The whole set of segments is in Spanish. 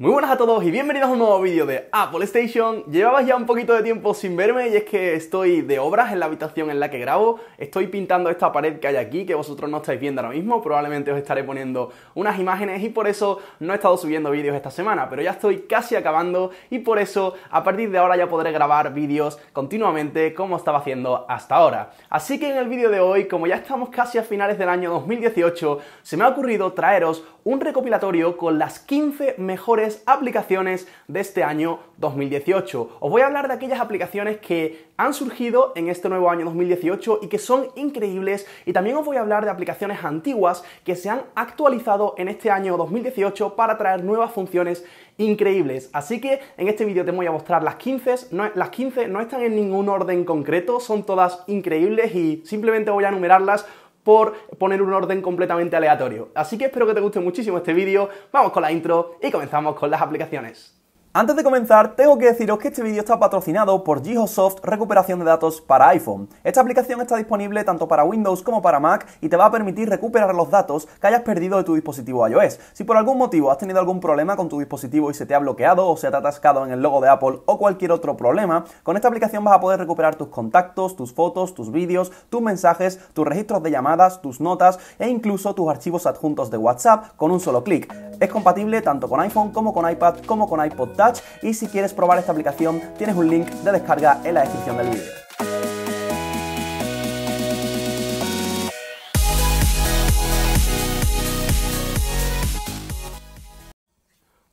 Muy buenas a todos y bienvenidos a un nuevo vídeo de Apple Station. Llevabas ya un poquito de tiempo sin verme y es que estoy de obras en la habitación en la que grabo. Estoy pintando esta pared que hay aquí que vosotros no estáis viendo ahora mismo. Probablemente os estaré poniendo unas imágenes y por eso no he estado subiendo vídeos esta semana. Pero ya estoy casi acabando y por eso a partir de ahora ya podré grabar vídeos continuamente como estaba haciendo hasta ahora. Así que en el vídeo de hoy, como ya estamos casi a finales del año 2018, se me ha ocurrido traeros un recopilatorio con las 15 mejores aplicaciones de este año 2018. Os voy a hablar de aquellas aplicaciones que han surgido en este nuevo año 2018 y que son increíbles y también os voy a hablar de aplicaciones antiguas que se han actualizado en este año 2018 para traer nuevas funciones increíbles. Así que en este vídeo te voy a mostrar las 15, no, las 15 no están en ningún orden concreto, son todas increíbles y simplemente voy a enumerarlas por poner un orden completamente aleatorio. Así que espero que te guste muchísimo este vídeo, vamos con la intro y comenzamos con las aplicaciones. Antes de comenzar, tengo que deciros que este vídeo está patrocinado por Geosoft Recuperación de Datos para iPhone. Esta aplicación está disponible tanto para Windows como para Mac y te va a permitir recuperar los datos que hayas perdido de tu dispositivo iOS. Si por algún motivo has tenido algún problema con tu dispositivo y se te ha bloqueado o se te ha atascado en el logo de Apple o cualquier otro problema, con esta aplicación vas a poder recuperar tus contactos, tus fotos, tus vídeos, tus mensajes, tus registros de llamadas, tus notas e incluso tus archivos adjuntos de WhatsApp con un solo clic. Es compatible tanto con iPhone como con iPad como con iPod y si quieres probar esta aplicación tienes un link de descarga en la descripción del vídeo.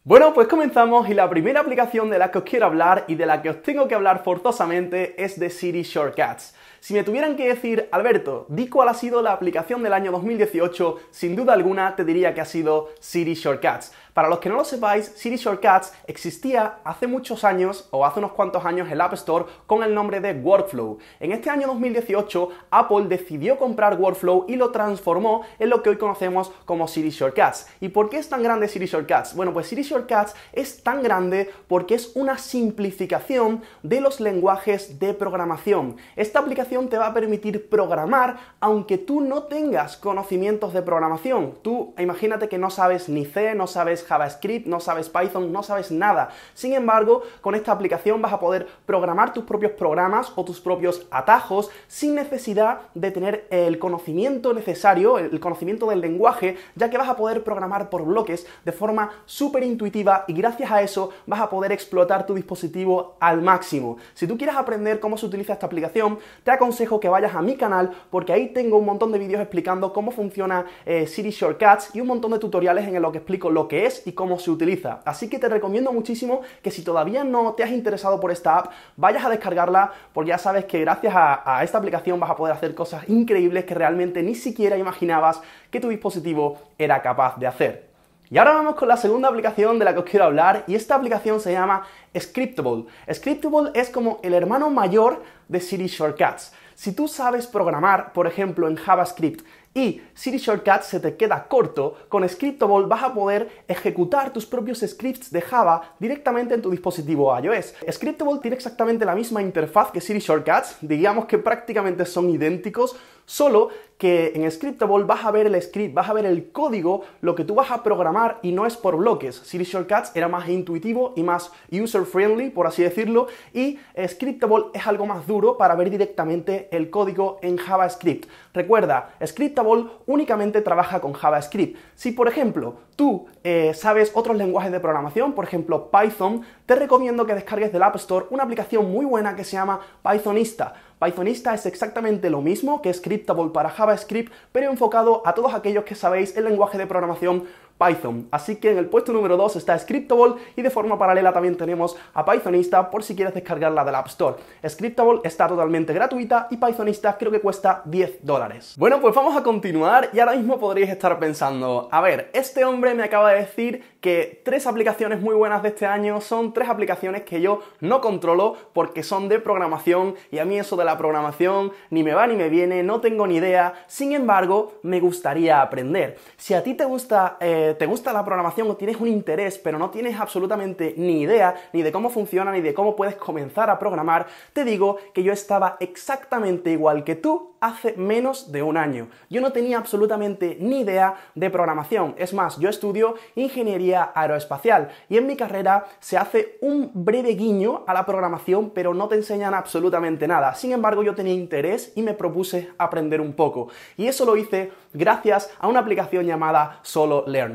Bueno, pues comenzamos y la primera aplicación de la que os quiero hablar y de la que os tengo que hablar forzosamente es de Siri Shortcuts. Si me tuvieran que decir, Alberto, di cuál ha sido la aplicación del año 2018, sin duda alguna te diría que ha sido Siri Shortcuts. Para los que no lo sepáis, Siri Shortcuts existía hace muchos años o hace unos cuantos años en App Store con el nombre de Workflow. En este año 2018, Apple decidió comprar Workflow y lo transformó en lo que hoy conocemos como Siri Shortcuts. ¿Y por qué es tan grande Siri Shortcuts? Bueno, pues Siri Shortcuts es tan grande porque es una simplificación de los lenguajes de programación. Esta aplicación te va a permitir programar aunque tú no tengas conocimientos de programación. Tú imagínate que no sabes ni C, no sabes JavaScript, no sabes Python, no sabes nada. Sin embargo, con esta aplicación vas a poder programar tus propios programas o tus propios atajos sin necesidad de tener el conocimiento necesario, el conocimiento del lenguaje, ya que vas a poder programar por bloques de forma súper intuitiva y gracias a eso vas a poder explotar tu dispositivo al máximo. Si tú quieres aprender cómo se utiliza esta aplicación, te aconsejo que vayas a mi canal porque ahí tengo un montón de vídeos explicando cómo funciona Siri eh, Shortcuts y un montón de tutoriales en el que explico lo que es y cómo se utiliza. Así que te recomiendo muchísimo que si todavía no te has interesado por esta app, vayas a descargarla porque ya sabes que gracias a, a esta aplicación vas a poder hacer cosas increíbles que realmente ni siquiera imaginabas que tu dispositivo era capaz de hacer. Y ahora vamos con la segunda aplicación de la que os quiero hablar y esta aplicación se llama Scriptable. Scriptable es como el hermano mayor de Siri Shortcuts. Si tú sabes programar, por ejemplo, en JavaScript y City Shortcut se te queda corto, con Scriptable vas a poder ejecutar tus propios scripts de Java directamente en tu dispositivo iOS. Scriptable tiene exactamente la misma interfaz que Siri Shortcuts, digamos que prácticamente son idénticos, Solo que en Scriptable vas a ver el script, vas a ver el código, lo que tú vas a programar y no es por bloques. Siri Shortcuts era más intuitivo y más user-friendly, por así decirlo, y Scriptable es algo más duro para ver directamente el código en JavaScript. Recuerda, Scriptable únicamente trabaja con JavaScript. Si, por ejemplo, tú eh, sabes otros lenguajes de programación, por ejemplo Python, te recomiendo que descargues del App Store una aplicación muy buena que se llama Pythonista Pythonista es exactamente lo mismo que Scriptable para JavaScript, pero enfocado a todos aquellos que sabéis el lenguaje de programación Python. Así que en el puesto número 2 está Scriptable y de forma paralela también tenemos a Pythonista por si quieres descargarla del App Store. Scriptable está totalmente gratuita y Pythonista creo que cuesta 10 dólares. Bueno, pues vamos a continuar y ahora mismo podríais estar pensando, a ver, este hombre me acaba de decir que tres aplicaciones muy buenas de este año son tres aplicaciones que yo no controlo porque son de programación y a mí eso de la programación ni me va ni me viene, no tengo ni idea, sin embargo me gustaría aprender. Si a ti te gusta... Eh, te gusta la programación o tienes un interés, pero no tienes absolutamente ni idea ni de cómo funciona ni de cómo puedes comenzar a programar, te digo que yo estaba exactamente igual que tú hace menos de un año. Yo no tenía absolutamente ni idea de programación. Es más, yo estudio ingeniería aeroespacial y en mi carrera se hace un breve guiño a la programación, pero no te enseñan absolutamente nada. Sin embargo, yo tenía interés y me propuse aprender un poco. Y eso lo hice gracias a una aplicación llamada Solo Learn.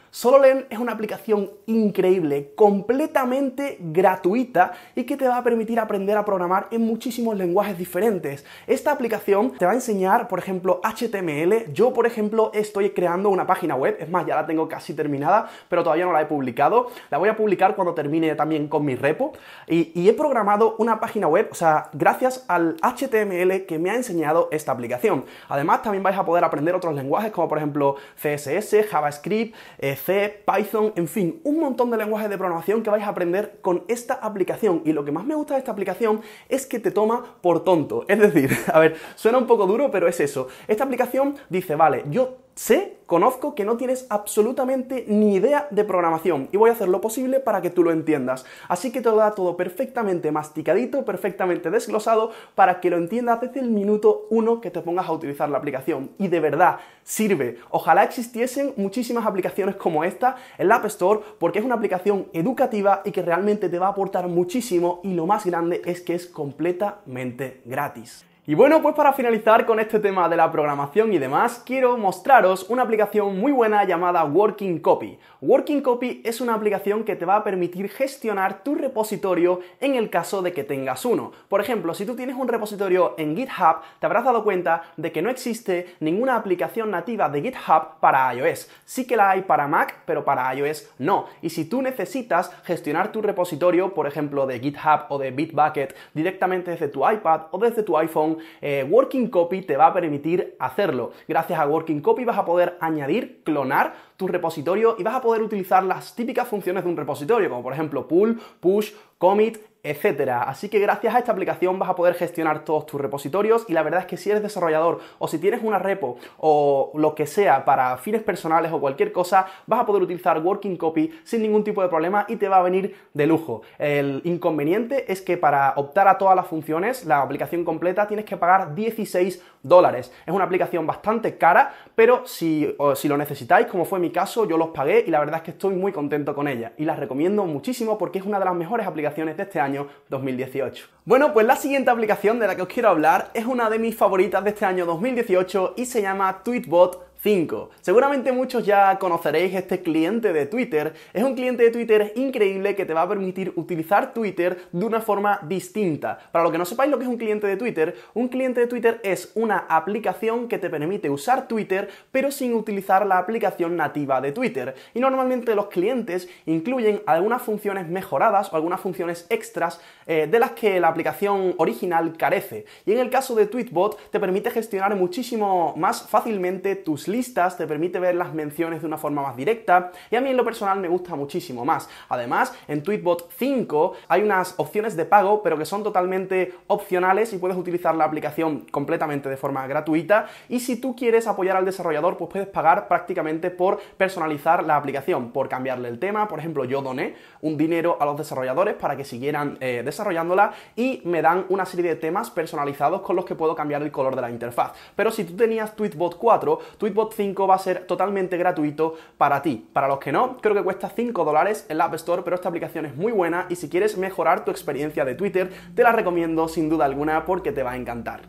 SoloLearn es una aplicación increíble, completamente gratuita y que te va a permitir aprender a programar en muchísimos lenguajes diferentes. Esta aplicación te va a enseñar, por ejemplo, HTML. Yo, por ejemplo, estoy creando una página web, es más, ya la tengo casi terminada, pero todavía no la he publicado. La voy a publicar cuando termine también con mi repo. Y, y he programado una página web, o sea, gracias al HTML que me ha enseñado esta aplicación. Además, también vais a poder aprender otros lenguajes como, por ejemplo, CSS, JavaScript, etc eh, C, Python, en fin, un montón de lenguajes de programación que vais a aprender con esta aplicación. Y lo que más me gusta de esta aplicación es que te toma por tonto. Es decir, a ver, suena un poco duro, pero es eso. Esta aplicación dice, vale, yo sé, conozco que no tienes absolutamente ni idea de programación y voy a hacer lo posible para que tú lo entiendas. Así que te lo da todo perfectamente masticadito, perfectamente desglosado para que lo entiendas desde el minuto uno que te pongas a utilizar la aplicación. Y de verdad, sirve. Ojalá existiesen muchísimas aplicaciones como esta en la App Store porque es una aplicación educativa y que realmente te va a aportar muchísimo y lo más grande es que es completamente gratis. Y bueno, pues para finalizar con este tema de la programación y demás, quiero mostraros una aplicación muy buena llamada Working Copy. Working Copy es una aplicación que te va a permitir gestionar tu repositorio en el caso de que tengas uno. Por ejemplo, si tú tienes un repositorio en GitHub, te habrás dado cuenta de que no existe ninguna aplicación nativa de GitHub para iOS. Sí que la hay para Mac, pero para iOS no. Y si tú necesitas gestionar tu repositorio, por ejemplo, de GitHub o de Bitbucket directamente desde tu iPad o desde tu iPhone, eh, Working Copy te va a permitir hacerlo. Gracias a Working Copy vas a poder añadir, clonar tu repositorio y vas a poder utilizar las típicas funciones de un repositorio, como por ejemplo pull, push, commit, etcétera. Así que gracias a esta aplicación vas a poder gestionar todos tus repositorios y la verdad es que si eres desarrollador o si tienes una repo o lo que sea para fines personales o cualquier cosa, vas a poder utilizar Working Copy sin ningún tipo de problema y te va a venir de lujo. El inconveniente es que para optar a todas las funciones, la aplicación completa, tienes que pagar 16 dólares. Es una aplicación bastante cara, pero si, si lo necesitáis, como fue mi caso, yo los pagué y la verdad es que estoy muy contento con ella y las recomiendo muchísimo porque es una de las mejores aplicaciones de este año 2018. Bueno, pues la siguiente aplicación de la que os quiero hablar es una de mis favoritas de este año 2018 y se llama Tweetbot 5. Seguramente muchos ya conoceréis este cliente de Twitter. Es un cliente de Twitter increíble que te va a permitir utilizar Twitter de una forma distinta. Para los que no sepáis lo que es un cliente de Twitter, un cliente de Twitter es una aplicación que te permite usar Twitter pero sin utilizar la aplicación nativa de Twitter. Y normalmente los clientes incluyen algunas funciones mejoradas o algunas funciones extras eh, de las que la aplicación original carece. Y en el caso de Tweetbot te permite gestionar muchísimo más fácilmente tus listas, te permite ver las menciones de una forma más directa y a mí en lo personal me gusta muchísimo más. Además, en Tweetbot 5 hay unas opciones de pago, pero que son totalmente opcionales y puedes utilizar la aplicación completamente de forma gratuita y si tú quieres apoyar al desarrollador, pues puedes pagar prácticamente por personalizar la aplicación, por cambiarle el tema, por ejemplo, yo doné un dinero a los desarrolladores para que siguieran eh, desarrollándola y me dan una serie de temas personalizados con los que puedo cambiar el color de la interfaz. Pero si tú tenías Tweetbot 4, Tweetbot 5 va a ser totalmente gratuito para ti. Para los que no, creo que cuesta 5 dólares en la App Store, pero esta aplicación es muy buena y si quieres mejorar tu experiencia de Twitter, te la recomiendo sin duda alguna porque te va a encantar.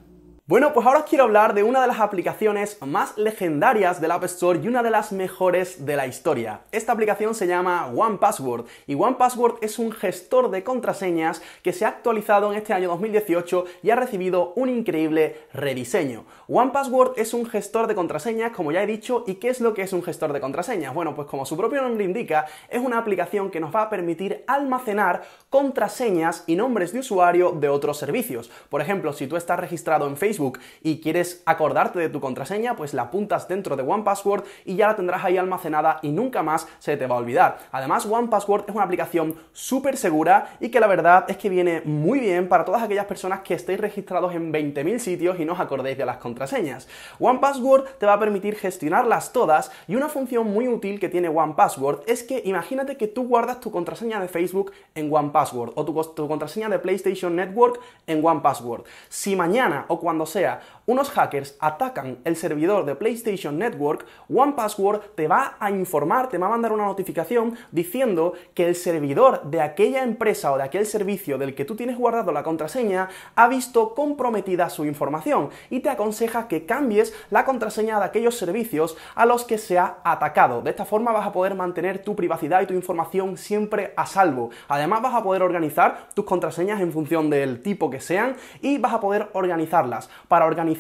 Bueno, pues ahora os quiero hablar de una de las aplicaciones más legendarias del App Store y una de las mejores de la historia. Esta aplicación se llama OnePassword y OnePassword es un gestor de contraseñas que se ha actualizado en este año 2018 y ha recibido un increíble rediseño. OnePassword es un gestor de contraseñas, como ya he dicho, ¿y qué es lo que es un gestor de contraseñas? Bueno, pues como su propio nombre indica, es una aplicación que nos va a permitir almacenar contraseñas y nombres de usuario de otros servicios. Por ejemplo, si tú estás registrado en Facebook, y quieres acordarte de tu contraseña, pues la apuntas dentro de 1Password y ya la tendrás ahí almacenada y nunca más se te va a olvidar. Además, 1Password es una aplicación súper segura y que la verdad es que viene muy bien para todas aquellas personas que estéis registrados en 20.000 sitios y no os acordéis de las contraseñas. 1Password te va a permitir gestionarlas todas y una función muy útil que tiene 1Password es que imagínate que tú guardas tu contraseña de Facebook en 1Password o tu, tu contraseña de PlayStation Network en 1Password Si mañana o cuando ou sea unos hackers atacan el servidor de PlayStation Network, OnePassword te va a informar, te va a mandar una notificación diciendo que el servidor de aquella empresa o de aquel servicio del que tú tienes guardado la contraseña ha visto comprometida su información y te aconseja que cambies la contraseña de aquellos servicios a los que se ha atacado. De esta forma vas a poder mantener tu privacidad y tu información siempre a salvo. Además vas a poder organizar tus contraseñas en función del tipo que sean y vas a poder organizarlas. Para organizar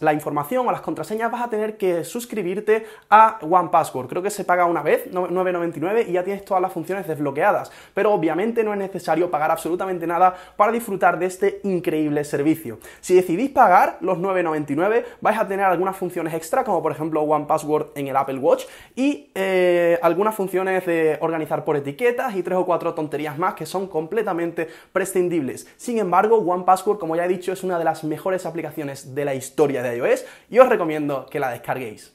la información o las contraseñas vas a tener que suscribirte a 1Password, Creo que se paga una vez, 9.99, y ya tienes todas las funciones desbloqueadas. Pero obviamente no es necesario pagar absolutamente nada para disfrutar de este increíble servicio. Si decidís pagar los 9.99, vais a tener algunas funciones extra, como por ejemplo 1Password en el Apple Watch, y eh, algunas funciones de organizar por etiquetas y tres o cuatro tonterías más que son completamente prescindibles. Sin embargo, 1Password como ya he dicho, es una de las mejores aplicaciones de la historia de iOS y os recomiendo que la descarguéis.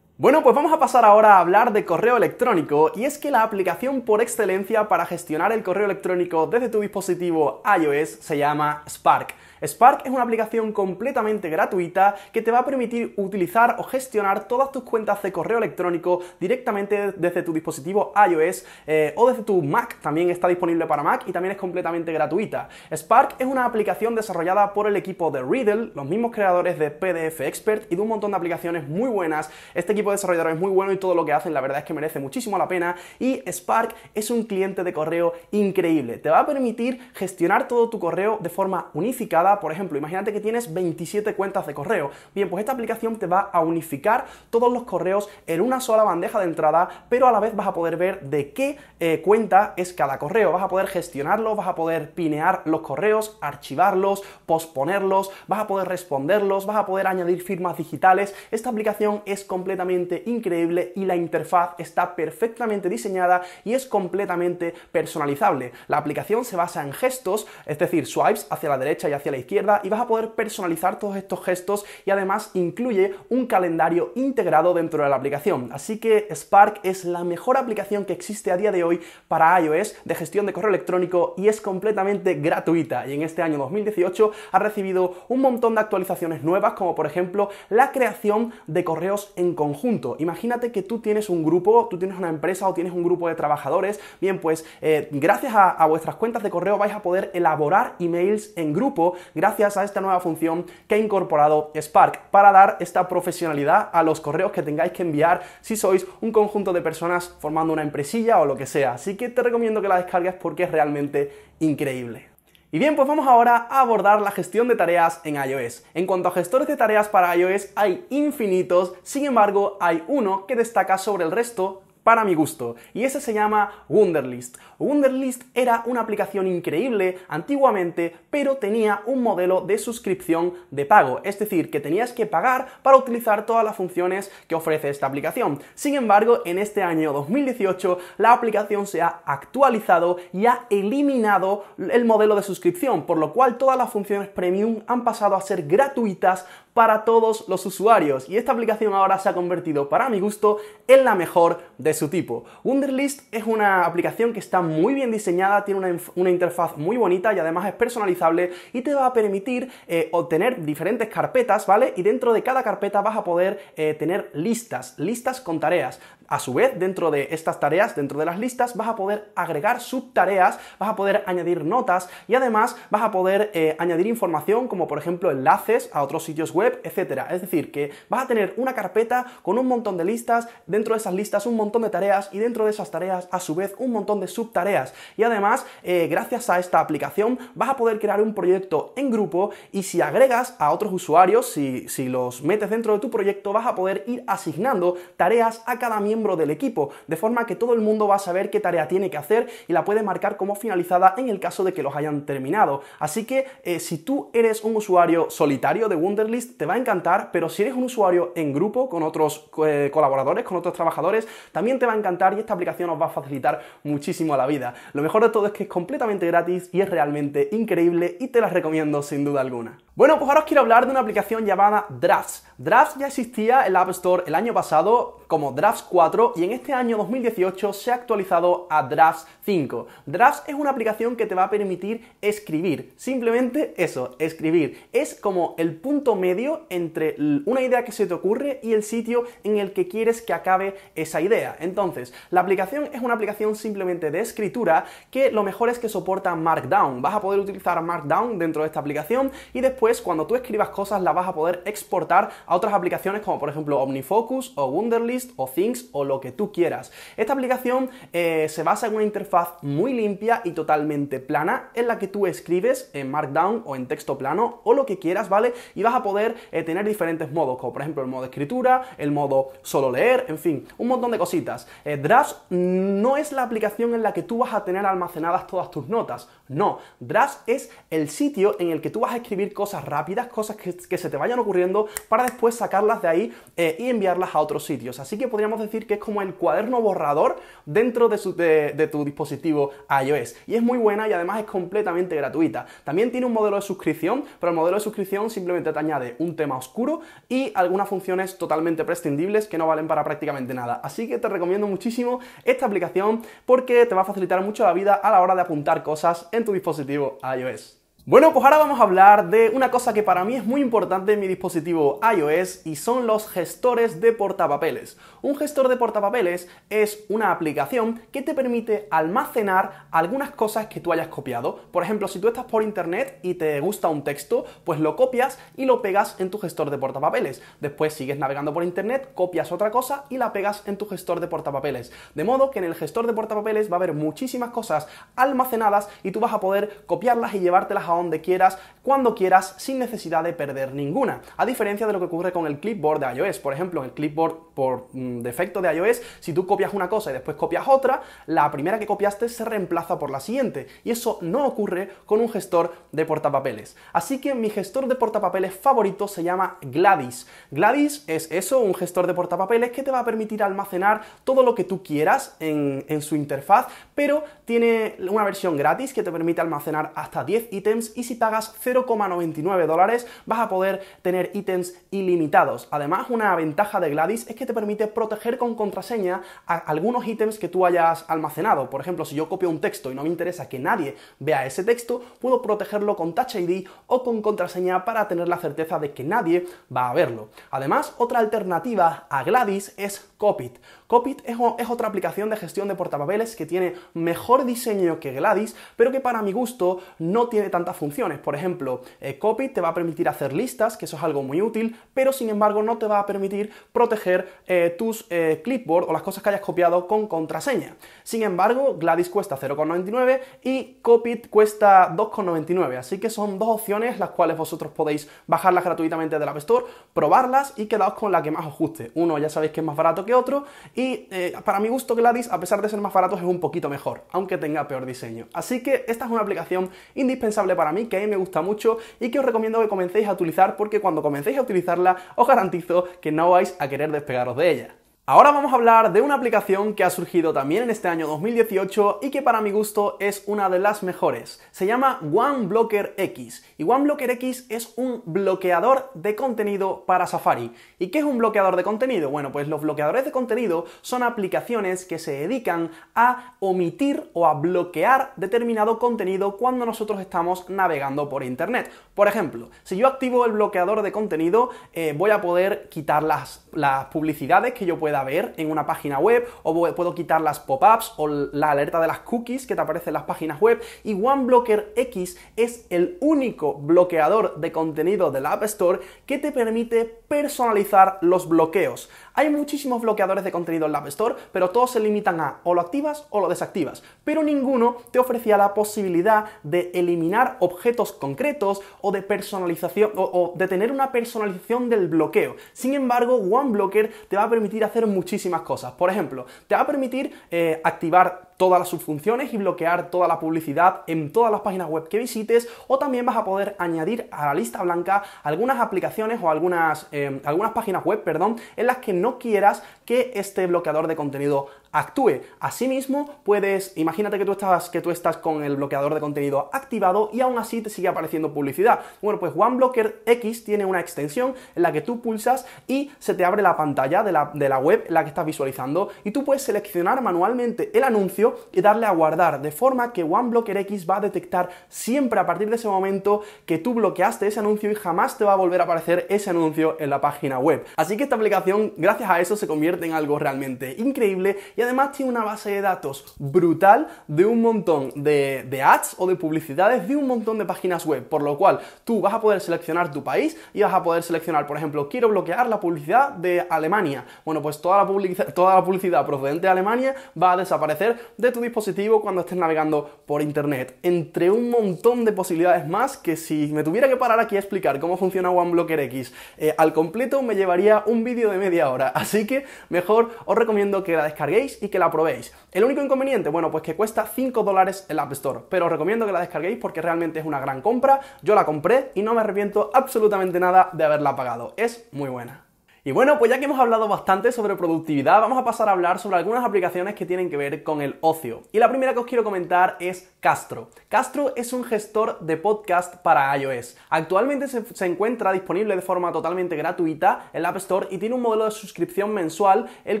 Bueno, pues vamos a pasar ahora a hablar de correo electrónico y es que la aplicación por excelencia para gestionar el correo electrónico desde tu dispositivo iOS se llama Spark. Spark es una aplicación completamente gratuita que te va a permitir utilizar o gestionar todas tus cuentas de correo electrónico directamente desde tu dispositivo iOS eh, o desde tu Mac. También está disponible para Mac y también es completamente gratuita. Spark es una aplicación desarrollada por el equipo de Riddle, los mismos creadores de PDF Expert y de un montón de aplicaciones muy buenas. Este equipo de desarrolladores es muy bueno y todo lo que hacen la verdad es que merece muchísimo la pena. Y Spark es un cliente de correo increíble. Te va a permitir gestionar todo tu correo de forma unificada por ejemplo, imagínate que tienes 27 cuentas de correo. Bien, pues esta aplicación te va a unificar todos los correos en una sola bandeja de entrada, pero a la vez vas a poder ver de qué eh, cuenta es cada correo. Vas a poder gestionarlos, vas a poder pinear los correos, archivarlos, posponerlos, vas a poder responderlos, vas a poder añadir firmas digitales. Esta aplicación es completamente increíble y la interfaz está perfectamente diseñada y es completamente personalizable. La aplicación se basa en gestos, es decir, swipes hacia la derecha y hacia la izquierda y vas a poder personalizar todos estos gestos y además incluye un calendario integrado dentro de la aplicación. Así que Spark es la mejor aplicación que existe a día de hoy para iOS de gestión de correo electrónico y es completamente gratuita y en este año 2018 ha recibido un montón de actualizaciones nuevas como por ejemplo la creación de correos en conjunto. Imagínate que tú tienes un grupo, tú tienes una empresa o tienes un grupo de trabajadores, bien pues eh, gracias a vuestras cuentas de correo vais a poder elaborar emails en grupo gracias a esta nueva función que ha incorporado Spark para dar esta profesionalidad a los correos que tengáis que enviar si sois un conjunto de personas formando una empresilla o lo que sea. Así que te recomiendo que la descargues porque es realmente increíble. Y bien, pues vamos ahora a abordar la gestión de tareas en iOS. En cuanto a gestores de tareas para iOS hay infinitos, sin embargo hay uno que destaca sobre el resto para mi gusto, y ese se llama Wonderlist. Wonderlist era una aplicación increíble antiguamente, pero tenía un modelo de suscripción de pago, es decir, que tenías que pagar para utilizar todas las funciones que ofrece esta aplicación. Sin embargo, en este año 2018 la aplicación se ha actualizado y ha eliminado el modelo de suscripción, por lo cual todas las funciones premium han pasado a ser gratuitas para todos los usuarios y esta aplicación ahora se ha convertido para mi gusto en la mejor de su tipo. Wunderlist es una aplicación que está muy bien diseñada, tiene una, interfaz muy bonita y además es personalizable y te va a permitir eh, obtener diferentes carpetas, ¿vale? Y dentro de cada carpeta vas a poder eh, tener listas, listas con tareas. A su vez, dentro de estas tareas, dentro de las listas, vas a poder agregar subtareas, vas a poder añadir notas y además vas a poder eh, añadir información como por ejemplo enlaces a otros sitios web, etc. Es decir, que vas a tener una carpeta con un montón de listas, dentro de esas listas un montón de tareas y dentro de esas tareas a su vez un montón de subtareas. Y además, eh, gracias a esta aplicación vas a poder crear un proyecto en grupo y si agregas a otros usuarios, si, si los metes dentro de tu proyecto, vas a poder ir asignando tareas a cada miembro del equipo, de forma que todo el mundo va a saber qué tarea tiene que hacer y la puede marcar como finalizada en el caso de que los hayan terminado. Así que eh, si tú eres un usuario solitario de Wonderlist te va a encantar, pero si eres un usuario en grupo con otros eh, colaboradores, con otros trabajadores, también te va a encantar y esta aplicación os va a facilitar muchísimo la vida. Lo mejor de todo es que es completamente gratis y es realmente increíble y te las recomiendo sin duda alguna. Bueno, pues ahora os quiero hablar de una aplicación llamada Drafts. Drafts ya existía en la App Store el año pasado como Drafts 4 y en este año 2018 se ha actualizado a Drafts 5. Drafts es una aplicación que te va a permitir escribir, simplemente eso, escribir. Es como el punto medio entre una idea que se te ocurre y el sitio en el que quieres que acabe esa idea. Entonces, la aplicación es una aplicación simplemente de escritura que lo mejor es que soporta Markdown. Vas a poder utilizar Markdown dentro de esta aplicación y después cuando tú escribas cosas, la vas a poder exportar a otras aplicaciones como por ejemplo OmniFocus o Wunderlist o Things o lo que tú quieras. Esta aplicación eh, se basa en una interfaz muy limpia y totalmente plana en la que tú escribes en Markdown o en texto plano o lo que quieras, ¿vale? Y vas a poder eh, tener diferentes modos, como por ejemplo el modo escritura, el modo solo leer, en fin, un montón de cositas. Eh, no es la aplicación en la que tú vas a tener almacenadas todas tus notas, no, Drafts es el sitio en el que tú vas a escribir cosas rápidas, cosas que, se te vayan ocurriendo para después sacarlas de ahí eh, y enviarlas a otros sitios. Así que podríamos decir que es como el cuaderno borrador dentro de, de tu dispositivo iOS. Y es muy buena y además es completamente gratuita. También tiene un modelo de suscripción, pero el modelo de suscripción simplemente te añade un tema oscuro y algunas funciones totalmente prescindibles que no valen para prácticamente nada. Así que te recomiendo muchísimo esta aplicación porque te va a facilitar mucho la vida a la hora de apuntar cosas en tu dispositivo iOS. Bueno, pues ahora vamos a hablar de una cosa que para mí es muy importante en mi dispositivo iOS y son los gestores de portapapeles. Un gestor de portapapeles es una aplicación que te permite almacenar algunas cosas que tú hayas copiado. Por ejemplo, si tú estás por internet y te gusta un texto, pues lo copias y lo pegas en tu gestor de portapapeles. Después sigues navegando por internet, copias otra cosa y la pegas en tu gestor de portapapeles. De modo que en el gestor de portapapeles va a haber muchísimas cosas almacenadas y tú vas a poder copiarlas y llevártelas a donde quieras, cuando quieras, sin necesidad de perder ninguna. A diferencia de lo que ocurre con el clipboard de iOS. Por ejemplo, el clipboard por mm, defecto de iOS, si tú copias una cosa y después copias otra, la primera que copiaste se reemplaza por la siguiente. Y eso no ocurre con un gestor de portapapeles. Así que mi gestor de portapapeles favorito se llama Gladys. Gladys es eso, un gestor de portapapeles que te va a permitir almacenar todo lo que tú quieras en su interfaz, pero tiene una versión gratis que te permite almacenar hasta 10 ítems y si pagas 0,99 dólares vas a poder tener ítems ilimitados. Además, una ventaja de Gladys es que te permite proteger con contraseña algunos ítems que tú hayas almacenado. Por ejemplo, si yo copio un texto y no me interesa que nadie vea ese texto, puedo protegerlo con Touch ID o con contraseña para tener la certeza de que nadie va a verlo. Además, otra alternativa a Gladys es Copit. Copit es, otra aplicación de gestión de portapapeles que tiene mejor diseño que Gladys, pero que para mi gusto no tiene tantas funciones. Por ejemplo, eh, Copit te va a permitir hacer listas, que eso es algo muy útil, pero sin embargo no te va a permitir proteger eh, tus eh, clipboard o las cosas que hayas copiado con contraseña. Sin embargo, Gladys cuesta 0,99 y Copit cuesta 2,99, así que son dos opciones las cuales vosotros podéis bajarlas gratuitamente de la App Store, probarlas y quedaos con la que más os guste. Uno ya sabéis que es más barato que otro y eh, para mi gusto Gladys, a pesar de ser más baratos, es un poquito mejor, aunque tenga peor diseño. Así que esta es una aplicación indispensable para mí, que a mí me gusta mucho y que os recomiendo que comencéis a utilizar porque cuando comencéis a utilizarla os garantizo que no vais a querer despegaros de ella. Ahora vamos a hablar de una aplicación que ha surgido también en este año 2018 y que para mi gusto es una de las mejores. Se llama OneBlocker X y OneBlockerX X es un bloqueador de contenido para Safari. ¿Y qué es un bloqueador de contenido? Bueno, pues los bloqueadores de contenido son aplicaciones que se dedican a omitir o a bloquear determinado contenido cuando nosotros estamos navegando por Internet. Por ejemplo, si yo activo el bloqueador de contenido, eh, voy a poder quitar las, las publicidades que yo pueda ver en una página web, o puedo quitar las pop-ups o la alerta de las cookies que te aparecen en las páginas web. Y OneBlocker X es el único bloqueador de contenido de la App Store que te permite personalizar los bloqueos. Hay muchísimos bloqueadores de contenido en la App Store, pero todos se limitan a o lo activas o lo desactivas, pero ninguno te ofrecía la posibilidad de eliminar objetos concretos o de personalización o, de tener una personalización del bloqueo. Sin embargo, OneBlocker te va a permitir hacer muchísimas cosas. Por ejemplo, te va a permitir eh, activar todas las subfunciones y bloquear toda la publicidad en todas las páginas web que visites o también vas a poder añadir a la lista blanca algunas aplicaciones o algunas, eh, algunas páginas web, perdón, en las que no quieras que este bloqueador de contenido actúe. Asimismo, puedes, imagínate que tú estás, que tú estás con el bloqueador de contenido activado y aún así te sigue apareciendo publicidad. Bueno, pues OneBlocker X tiene una extensión en la que tú pulsas y se te abre la pantalla de la, de la web en la que estás visualizando y tú puedes seleccionar manualmente el anuncio y darle a guardar, de forma que OneBlocker X va a detectar siempre a partir de ese momento que tú bloqueaste ese anuncio y jamás te va a volver a aparecer ese anuncio en la página web. Así que esta aplicación, gracias a eso, se convierte en algo realmente increíble y además tiene una base de datos brutal de un montón de, de ads o de publicidades de un montón de páginas web, por lo cual tú vas a poder seleccionar tu país y vas a poder seleccionar, por ejemplo, quiero bloquear la publicidad de Alemania. Bueno, pues toda la, publicidad, toda la publicidad procedente de Alemania va a desaparecer de tu dispositivo cuando estés navegando por internet, entre un montón de posibilidades más que si me tuviera que parar aquí a explicar cómo funciona OneBlocker X eh, al completo me llevaría un vídeo de media hora, así que mejor os recomiendo que la descarguéis y que la probéis. El único inconveniente, bueno, pues que cuesta 5 dólares el App Store, pero os recomiendo que la descarguéis porque realmente es una gran compra, yo la compré y no me arrepiento absolutamente nada de haberla pagado, es muy buena. Y bueno, pues ya que hemos hablado bastante sobre productividad, vamos a pasar a hablar sobre algunas aplicaciones que tienen que ver con el ocio. Y la primera que os quiero comentar es Castro. Castro es un gestor de podcast para iOS. Actualmente se, encuentra disponible de forma totalmente gratuita en la App Store y tiene un modelo de suscripción mensual, el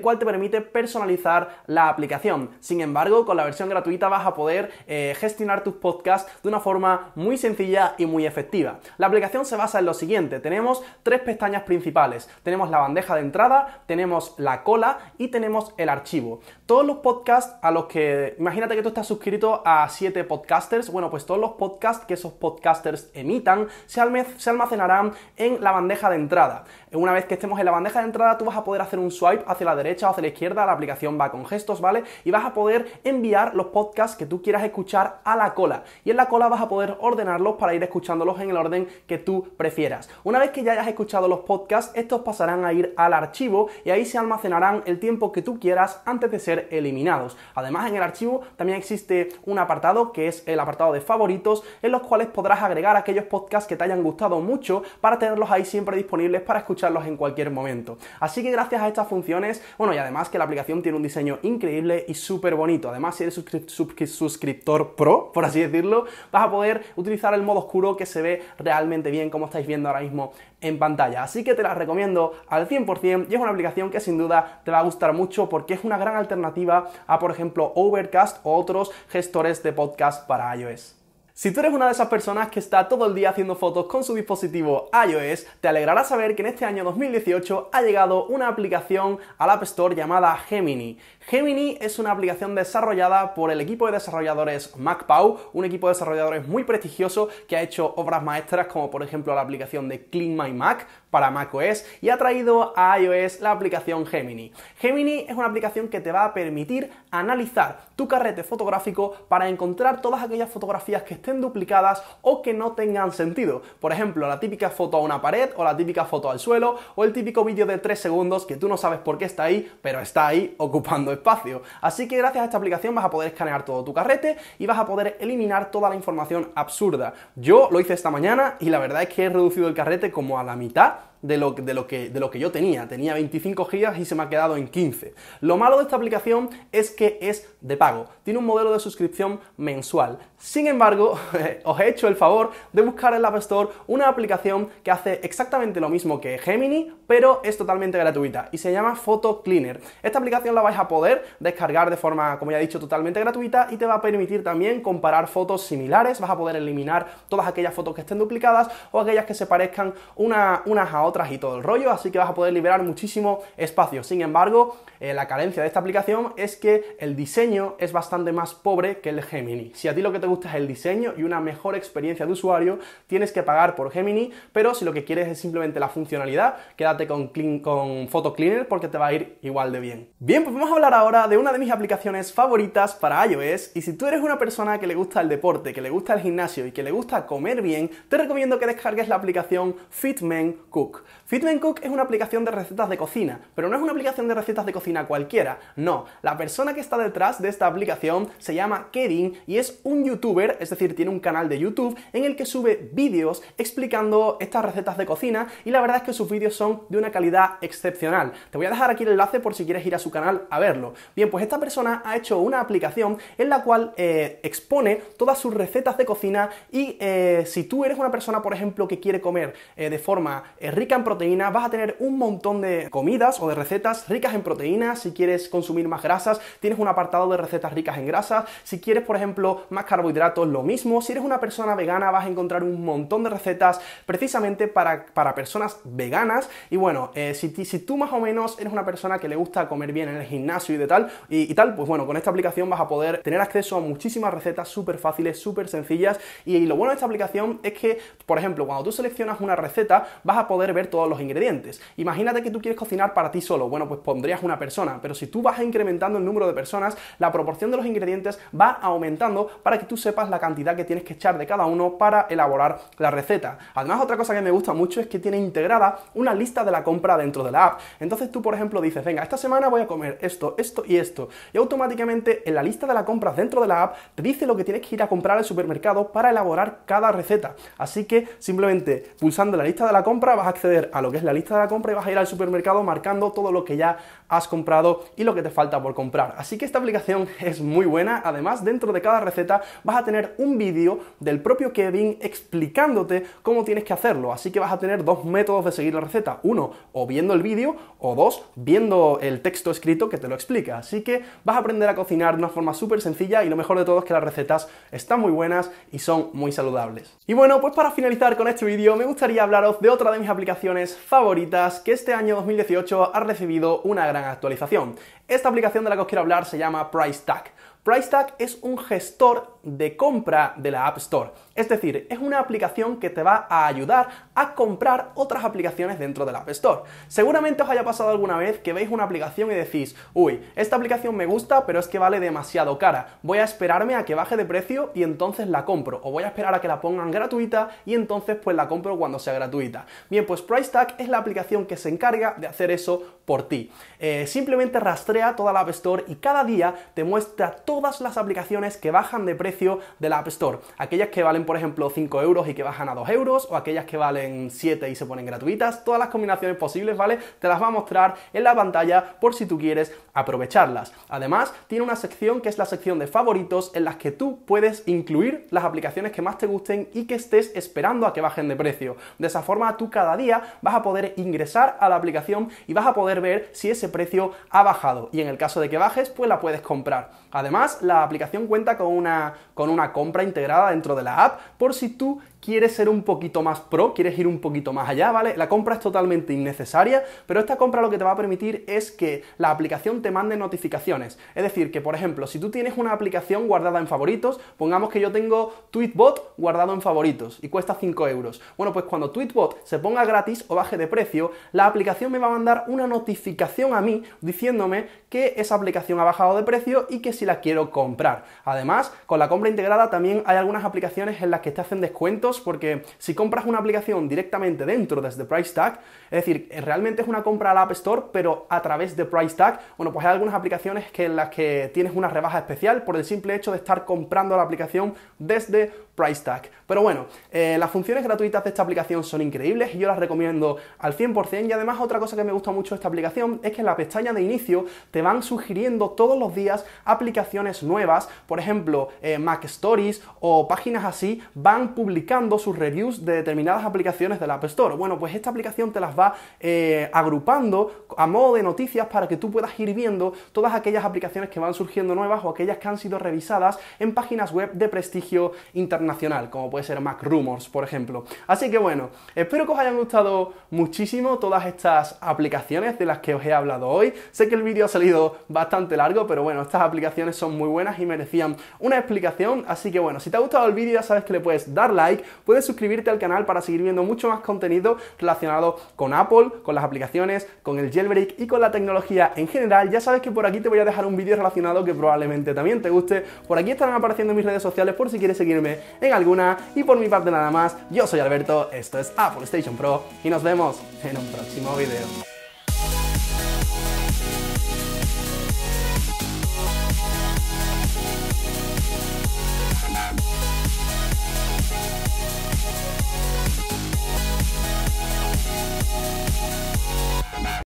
cual te permite personalizar la aplicación. Sin embargo, con la versión gratuita vas a poder eh, gestionar tus podcasts de una forma muy sencilla y muy efectiva. La aplicación se basa en lo siguiente: tenemos tres pestañas principales. Tenemos la bandeja de entrada, tenemos la cola y tenemos el archivo. Todos los podcasts a los que, imagínate que tú estás suscrito a 7 podcasters, bueno, pues todos los podcasts que esos podcasters emitan se, almacenarán en la bandeja de entrada. Una vez que estemos en la bandeja de entrada, tú vas a poder hacer un swipe hacia la derecha o hacia la izquierda, la aplicación va con gestos, ¿vale? Y vas a poder enviar los podcasts que tú quieras escuchar a la cola. Y en la cola vas a poder ordenarlos para ir escuchándolos en el orden que tú prefieras. Una vez que ya hayas escuchado los podcasts, estos pasarán a ir al archivo y ahí se almacenarán el tiempo que tú quieras antes de ser eliminados. Además, en el archivo también existe un apartado que es el apartado de favoritos, en los cuales podrás agregar aquellos podcasts que te hayan gustado mucho para tenerlos ahí siempre disponibles para escucharlos en cualquier momento. Así que gracias a estas funciones, bueno, y además que la aplicación tiene un diseño increíble y súper bonito. Además, si eres suscriptor pro, por así decirlo, vas a poder utilizar el modo oscuro que se ve realmente bien, como estáis viendo ahora mismo en pantalla. Así que te las recomiendo al 100% y es una aplicación que sin duda te va a gustar mucho porque es una gran alternativa a, por ejemplo, Overcast o otros gestores de podcast para iOS. Si tú eres una de esas personas que está todo el día haciendo fotos con su dispositivo iOS, te alegrará saber que en este año 2018 ha llegado una aplicación al App Store llamada Gemini. Gemini es una aplicación desarrollada por el equipo de desarrolladores MacPow, un equipo de desarrolladores muy prestigioso que ha hecho obras maestras como por ejemplo la aplicación de Clean My Mac, para macOS y ha traído a iOS la aplicación Gemini. Gemini es una aplicación que te va a permitir analizar tu carrete fotográfico para encontrar todas aquellas fotografías que estén duplicadas o que no tengan sentido. Por ejemplo, la típica foto a una pared o la típica foto al suelo o el típico vídeo de 3 segundos que tú no sabes por qué está ahí, pero está ahí ocupando espacio. Así que gracias a esta aplicación vas a poder escanear todo tu carrete y vas a poder eliminar toda la información absurda. Yo lo hice esta mañana y la verdad es que he reducido el carrete como a la mitad up. de lo, de, lo que, de lo, que, yo tenía. Tenía 25 GB y se me ha quedado en 15. Lo malo de esta aplicación es que es de pago. Tiene un modelo de suscripción mensual. Sin embargo, os he hecho el favor de buscar en la App Store una aplicación que hace exactamente lo mismo que Gemini, pero es totalmente gratuita y se llama Photo Cleaner. Esta aplicación la vais a poder descargar de forma, como ya he dicho, totalmente gratuita y te va a permitir también comparar fotos similares. Vas a poder eliminar todas aquellas fotos que estén duplicadas o aquellas que se parezcan una, unas a otras otras y todo el rollo, así que vas a poder liberar muchísimo espacio. Sin embargo, eh, la carencia de esta aplicación es que el diseño es bastante más pobre que el Gemini. Si a ti lo que te gusta es el diseño y una mejor experiencia de usuario, tienes que pagar por Gemini, pero si lo que quieres es simplemente la funcionalidad, quédate con, clean, con Photo Cleaner porque te va a ir igual de bien. Bien, pues vamos a hablar ahora de una de mis aplicaciones favoritas para iOS y si tú eres una persona que le gusta el deporte, que le gusta el gimnasio y que le gusta comer bien, te recomiendo que descargues la aplicación Fitman Cook. Fitman Cook es una aplicación de recetas de cocina, pero no es una aplicación de recetas de cocina cualquiera, no. La persona que está detrás de esta aplicación se llama Kedin y es un youtuber, es decir, tiene un canal de YouTube en el que sube vídeos explicando estas recetas de cocina y la verdad es que sus vídeos son de una calidad excepcional. Te voy a dejar aquí el enlace por si quieres ir a su canal a verlo. Bien, pues esta persona ha hecho una aplicación en la cual eh, expone todas sus recetas de cocina y eh, si tú eres una persona, por ejemplo, que quiere comer eh, de forma rica, en proteínas, vas a tener un montón de comidas o de recetas ricas en proteínas, si quieres consumir más grasas, tienes un apartado de recetas ricas en grasas, si quieres, por ejemplo, más carbohidratos, lo mismo, si eres una persona vegana vas a encontrar un montón de recetas precisamente para, para personas veganas y bueno, eh, si, si, tú más o menos eres una persona que le gusta comer bien en el gimnasio y de tal y, tal, pues bueno, con esta aplicación vas a poder tener acceso a muchísimas recetas súper fáciles, súper sencillas y, y lo bueno de esta aplicación es que, por ejemplo, cuando tú seleccionas una receta vas a poder ver todos los ingredientes. Imagínate que tú quieres cocinar para ti solo, bueno, pues pondrías una persona, pero si tú vas incrementando el número de personas, la proporción de los ingredientes va aumentando para que tú sepas la cantidad que tienes que echar de cada uno para elaborar la receta. Además, otra cosa que me gusta mucho es que tiene integrada una lista de la compra dentro de la app. Entonces tú, por ejemplo, dices, venga, esta semana voy a comer esto, esto y esto. Y automáticamente en la lista de la compra dentro de la app te dice lo que tienes que ir a comprar al supermercado para elaborar cada receta. Así que simplemente pulsando la lista de la compra vas a acceder a lo que es la lista de la compra y vas a ir al supermercado marcando todo lo que ya has comprado y lo que te falta por comprar. Así que esta aplicación es muy buena. Además, dentro de cada receta vas a tener un vídeo del propio Kevin explicándote cómo tienes que hacerlo. Así que vas a tener dos métodos de seguir la receta. Uno, o viendo el vídeo, o dos, viendo el texto escrito que te lo explica. Así que vas a aprender a cocinar de una forma súper sencilla y lo mejor de todo es que las recetas están muy buenas y son muy saludables. Y bueno, pues para finalizar con este vídeo me gustaría hablaros de otra de mis aplicaciones favoritas que este año 2018 ha recibido una gran actualización. Esta aplicación de la que os quiero hablar se llama PriceTag. PriceTag es un gestor de compra de la App Store. Es decir, es una aplicación que te va a ayudar a comprar otras aplicaciones dentro del App Store. Seguramente os haya pasado alguna vez que veis una aplicación y decís, uy, esta aplicación me gusta, pero es que vale demasiado cara. Voy a esperarme a que baje de precio y entonces la compro. O voy a esperar a que la pongan gratuita y entonces pues la compro cuando sea gratuita. Bien, pues PriceTag es la aplicación que se encarga de hacer eso por ti. Eh, simplemente rastrea toda la App Store y cada día te muestra todas las aplicaciones que bajan de precio de la App Store. Aquellas que valen por ejemplo 5 euros y que bajan a 2 euros, o aquellas que valen 7 y se ponen gratuitas, todas las combinaciones posibles, ¿vale? Te las va a mostrar en la pantalla por si tú quieres aprovecharlas. Además, tiene una sección que es la sección de favoritos en las que tú puedes incluir las aplicaciones que más te gusten y que estés esperando a que bajen de precio. De esa forma, tú cada día vas a poder ingresar a la aplicación y vas a poder ver si ese precio ha bajado. Y en el caso de que bajes, pues la puedes comprar. Además, la aplicación cuenta con una, con una compra integrada dentro de la app por si tú quieres ser un poquito más pro, quieres ir un poquito más allá, ¿vale? La compra es totalmente innecesaria, pero esta compra lo que te va a permitir es que la aplicación te mande notificaciones. Es decir, que por ejemplo, si tú tienes una aplicación guardada en favoritos, pongamos que yo tengo Tweetbot guardado en favoritos y cuesta 5 euros. Bueno, pues cuando Tweetbot se ponga gratis o baje de precio, la aplicación me va a mandar una notificación a mí diciéndome que esa aplicación ha bajado de precio y que si la quiero comprar. Además, con la compra integrada también hay algunas aplicaciones en las que te hacen descuento porque si compras una aplicación directamente dentro desde Price Tag, es decir, realmente es una compra a la App Store, pero a través de Price Tag, bueno, pues hay algunas aplicaciones que en las que tienes una rebaja especial por el simple hecho de estar comprando la aplicación desde price tag. Pero bueno, eh, las funciones gratuitas de esta aplicación son increíbles y yo las recomiendo al 100% y además otra cosa que me gusta mucho de esta aplicación es que en la pestaña de inicio te van sugiriendo todos los días aplicaciones nuevas, por ejemplo, eh, Mac Stories o páginas así van publicando sus reviews de determinadas aplicaciones del App Store. Bueno, pues esta aplicación te las va eh, agrupando a modo de noticias para que tú puedas ir viendo todas aquellas aplicaciones que van surgiendo nuevas o aquellas que han sido revisadas en páginas web de prestigio internacional nacional, como puede ser Mac Rumors, por ejemplo. Así que bueno, espero que os hayan gustado muchísimo todas estas aplicaciones de las que os he hablado hoy. Sé que el vídeo ha salido bastante largo, pero bueno, estas aplicaciones son muy buenas y merecían una explicación. Así que bueno, si te ha gustado el vídeo ya sabes que le puedes dar like, puedes suscribirte al canal para seguir viendo mucho más contenido relacionado con Apple, con las aplicaciones, con el jailbreak y con la tecnología en general. Ya sabes que por aquí te voy a dejar un vídeo relacionado que probablemente también te guste. Por aquí estarán apareciendo mis redes sociales por si quieres seguirme en alguna. Y por mi parte nada más, yo soy Alberto, esto es Apple Station Pro y nos vemos en un próximo video.